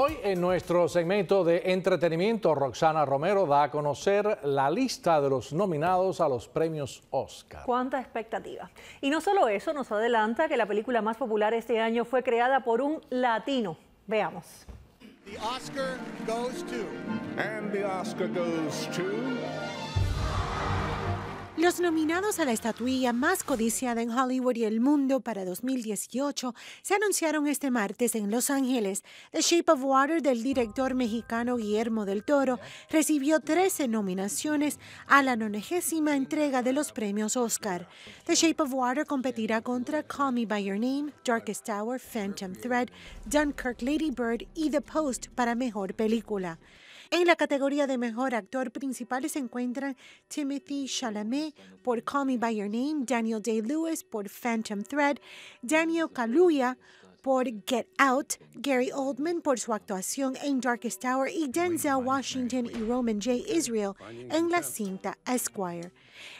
Hoy en nuestro segmento de entretenimiento, Roxana Romero da a conocer la lista de los nominados a los premios Oscar. ¡Cuánta expectativa! Y no solo eso, nos adelanta que la película más popular este año fue creada por un latino. Veamos. Los nominados a la estatuilla más codiciada en Hollywood y el mundo para 2018 se anunciaron este martes en Los Ángeles. The Shape of Water del director mexicano Guillermo del Toro recibió 13 nominaciones a la nonagésima entrega de los premios Oscar. The Shape of Water competirá contra Call Me By Your Name, Darkest Tower, Phantom Thread, Dunkirk, Lady Bird y The Post para mejor película. En la categoría de mejor actor principal se encuentran Timothy Chalamet por Call Me By Your Name, Daniel Day-Lewis por Phantom Thread, Daniel Kaluuya por Get Out, Gary Oldman por su actuación en Darkest Hour y Denzel Washington y Roman J. Israel en la cinta Esquire.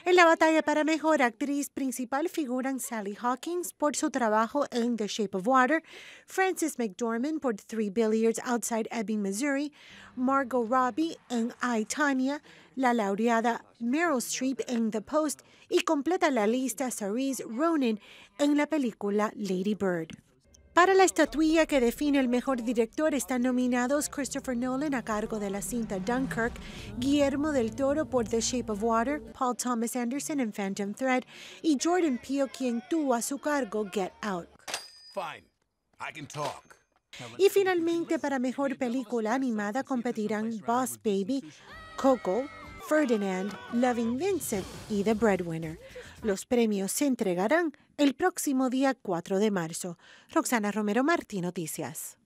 En la batalla para mejor actriz principal figuran Sally Hawkins por su trabajo en The Shape of Water, Frances McDormand por Three Billiards Outside Ebbing, Missouri, Margot Robbie en I, Tanya, la laureada Meryl Streep en The Post y completa la lista Cerise Ronan en la película Lady Bird. Para la estatuilla que define el mejor director están nominados Christopher Nolan a cargo de la cinta Dunkirk, Guillermo del Toro por The Shape of Water, Paul Thomas Anderson en Phantom Thread y Jordan Peele quien tuvo a su cargo Get Out. Fine. I can Y finalmente para mejor película animada competirán Boss Baby, Coco, Ferdinand, Loving Vincent y The Breadwinner. Los premios se entregarán el próximo día 4 de marzo. Roxana Romero Martí, Noticias.